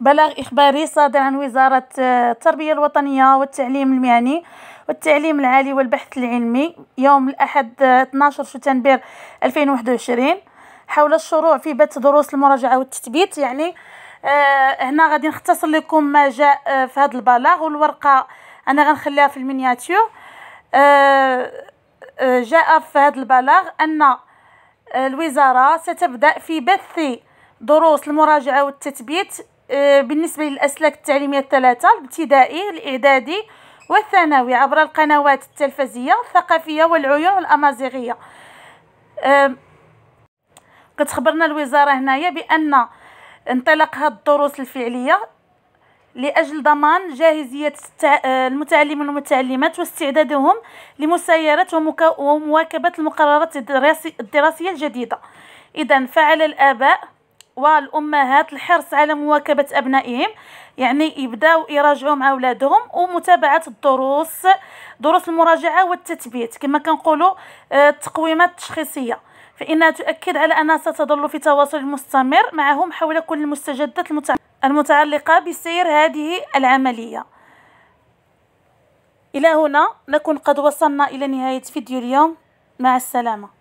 بلاغ إخباري صادر عن وزارة آه، التربية الوطنية والتعليم المهني والتعليم العالي والبحث العلمي يوم الأحد 12 شتنبر 2021 حول الشروع في بث دروس المراجعة والتثبيت يعني آه، هنا غادي نختصر لكم ما جاء آه، في هذا البلاغ والورقة أنا غنخليها في المينياتور جاء في هذا البلاغ أن الوزارة ستبدأ في بث دروس المراجعة والتثبيت آه، بالنسبة للأسلاك التعليمية الثلاثة الابتدائي الإعدادي والثانوي عبر القنوات التلفزية الثقافية والعيون الأمازيغية آه، قد خبرنا الوزارة هنايا بأن انطلاق هذه الدروس الفعلية لأجل ضمان جاهزية آه، المتعلمين والمتعلمات واستعدادهم لمسايرة ومواكبة المقررات الدراسية الجديدة إذا فعل الآباء والامهات الحرص على مواكبه ابنائهم يعني يبداو يراجعوا مع اولادهم ومتابعه الدروس دروس المراجعه والتثبيت كما كنقولوا آه، التقويمات التشخيصيه فإنها تؤكد على أنها ستظل في تواصل مستمر معهم حول كل المستجدات المتعلقة بسير هذه العملية إلى هنا نكون قد وصلنا إلى نهاية فيديو اليوم مع السلامة